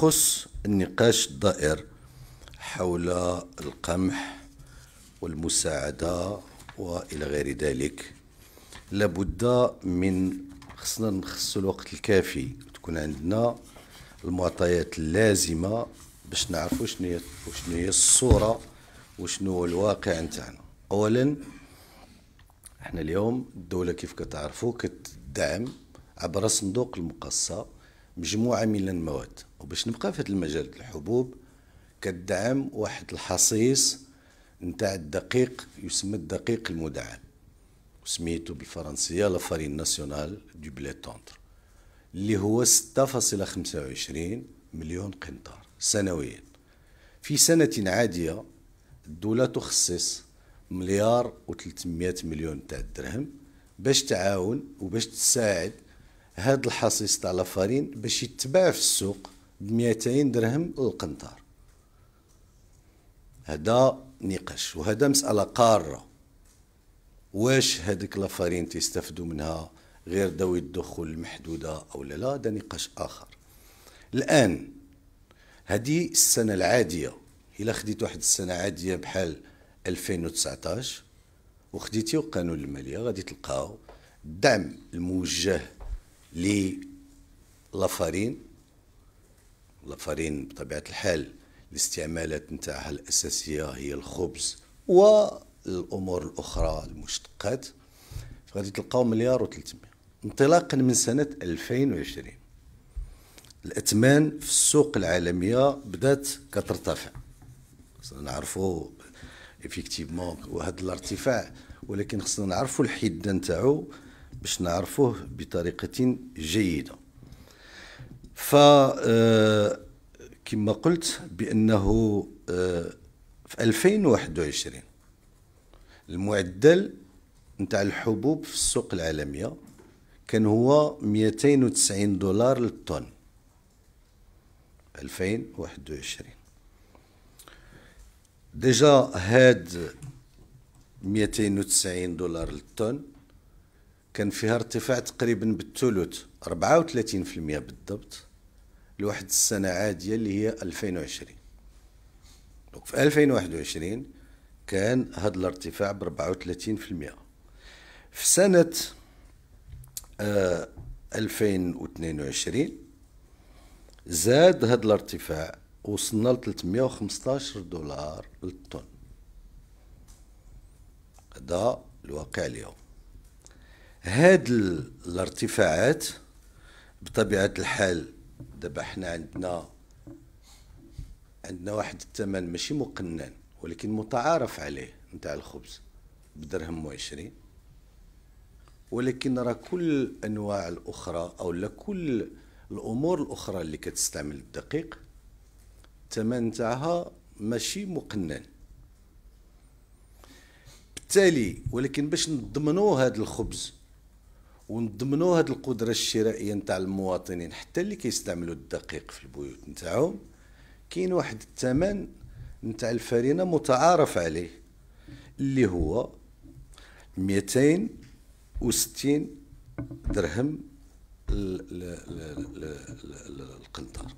يخص النقاش الدائر حول القمح والمساعدة وإلى غير ذلك لابد من خصنا نخص الوقت الكافي تكون عندنا المعطيات اللازمة باش نعرفوا شنو هي الصورة وشنو هو الواقع نتاعنا أولا احنا اليوم الدولة كيف كتعرفوا كتدعم عبر صندوق المقاصة مجموعه من المواد وباش نبقى في هذا المجال الحبوب كدعم واحد الحصيص نتاع الدقيق يسمى الدقيق المدعم وسميته بالفرنسيه لافارين ناسيونال دو بلي تونتر اللي هو 6.25 مليون قنطار سنويا في سنة عادية الدولة تخصص مليار و300 مليون تاع الدرهم باش تعاون وباش تساعد هاد الحصيص تاع لافارين باش يتباع في السوق ب 200 درهم القنطار هذا نقاش وهذا مسألة قارة واش هذيك لافارين تستفدوا منها غير ذوي الدخول المحدودة أو لا لا هذا نقاش آخر الآن هذه السنة العادية إلا خديت واحد السنة عادية بحال 2019 وخديتي قانون المالية غادي تلقاو الدعم الموجه للفارين لافارين بطبيعة الحال الاستعمالات نتاعها الأساسية هي الخبز والأمور الأخرى المشتقات فغادي تلقاو مليار و300 انطلاقا من سنة 2020 الأثمان في السوق العالمية بدات كترتفع نعرفوا افيكتيفمون وهذا الارتفاع ولكن خصنا نعرفوا الحده نتاعو باش نعرفوه بطريقة جيدة ف آه، كما قلت بأنه آه، في 2021 المعدل نتاع الحبوب في السوق العالمية كان هو 290 دولار للطن 2021 ديجا هاد 290 دولار للطن كان فيها ارتفاع تقريبا بالثلث 34% بالضبط لواحد السنة عادية اللي هي 2020 دونك في 2021 كان هذا الارتفاع ب 34% في سنة آه 2022 زاد هذا الارتفاع وصلنا ل 315 دولار للطن هذا الواقع اليوم هاد الارتفاعات بطبيعه الحال دابا حنا عندنا عندنا واحد الثمن ماشي مقنن ولكن متعارف عليه نتاع الخبز بدرهم وعشرين ولكن راه كل الانواع الاخرى او لكل كل الامور الاخرى اللي كتستعمل الدقيق الثمن تاعها ماشي مقنن بالتالي ولكن باش نضمنوا هذا الخبز ونضمنوا هاد القدره الشرائيه نتاع المواطنين حتى اللي كيستعملوا الدقيق في البيوت نتاعهم كاين واحد الثمن نتاع الفرينه متعارف عليه اللي هو 260 درهم للقنطار